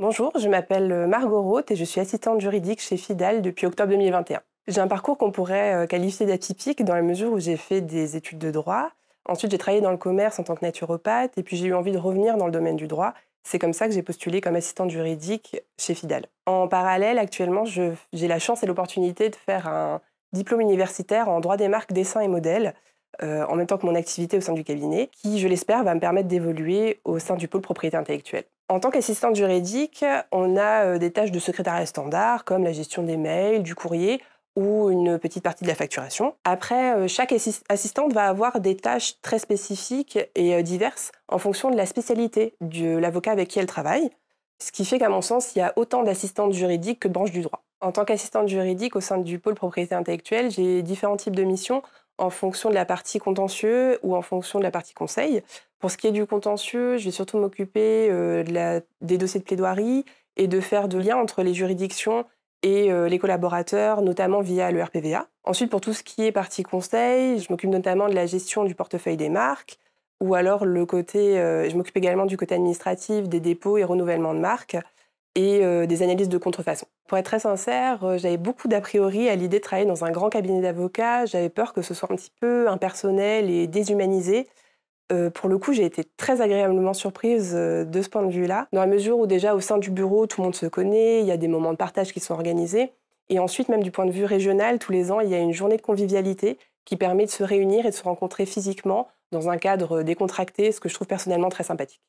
Bonjour, je m'appelle euh, Margot Roth et je suis assistante juridique chez FIDAL depuis octobre 2021. J'ai un parcours qu'on pourrait euh, qualifier d'atypique dans la mesure où j'ai fait des études de droit, ensuite j'ai travaillé dans le commerce en tant que naturopathe et puis j'ai eu envie de revenir dans le domaine du droit. C'est comme ça que j'ai postulé comme assistante juridique chez FIDAL. En parallèle, actuellement, j'ai la chance et l'opportunité de faire un diplôme universitaire en droit des marques, dessins et modèles, euh, en même temps que mon activité au sein du cabinet, qui, je l'espère, va me permettre d'évoluer au sein du pôle propriété intellectuelle. En tant qu'assistante juridique, on a euh, des tâches de secrétariat standard comme la gestion des mails, du courrier ou une petite partie de la facturation. Après, euh, chaque assistante va avoir des tâches très spécifiques et euh, diverses en fonction de la spécialité de l'avocat avec qui elle travaille, ce qui fait qu'à mon sens, il y a autant d'assistantes juridiques que de branches du droit. En tant qu'assistante juridique au sein du pôle propriété intellectuelle, j'ai différents types de missions en fonction de la partie contentieux ou en fonction de la partie conseil. Pour ce qui est du contentieux, je vais surtout m'occuper euh, des dossiers de plaidoirie et de faire de liens entre les juridictions et euh, les collaborateurs, notamment via le RPVA. Ensuite, pour tout ce qui est partie conseil, je m'occupe notamment de la gestion du portefeuille des marques ou alors le côté, euh, je m'occupe également du côté administratif, des dépôts et renouvellements de marques et euh, des analyses de contrefaçon. Pour être très sincère, euh, j'avais beaucoup d'a priori à l'idée de travailler dans un grand cabinet d'avocats. J'avais peur que ce soit un petit peu impersonnel et déshumanisé. Euh, pour le coup, j'ai été très agréablement surprise de ce point de vue-là, dans la mesure où déjà au sein du bureau, tout le monde se connaît, il y a des moments de partage qui sont organisés. Et ensuite, même du point de vue régional, tous les ans, il y a une journée de convivialité qui permet de se réunir et de se rencontrer physiquement dans un cadre décontracté, ce que je trouve personnellement très sympathique.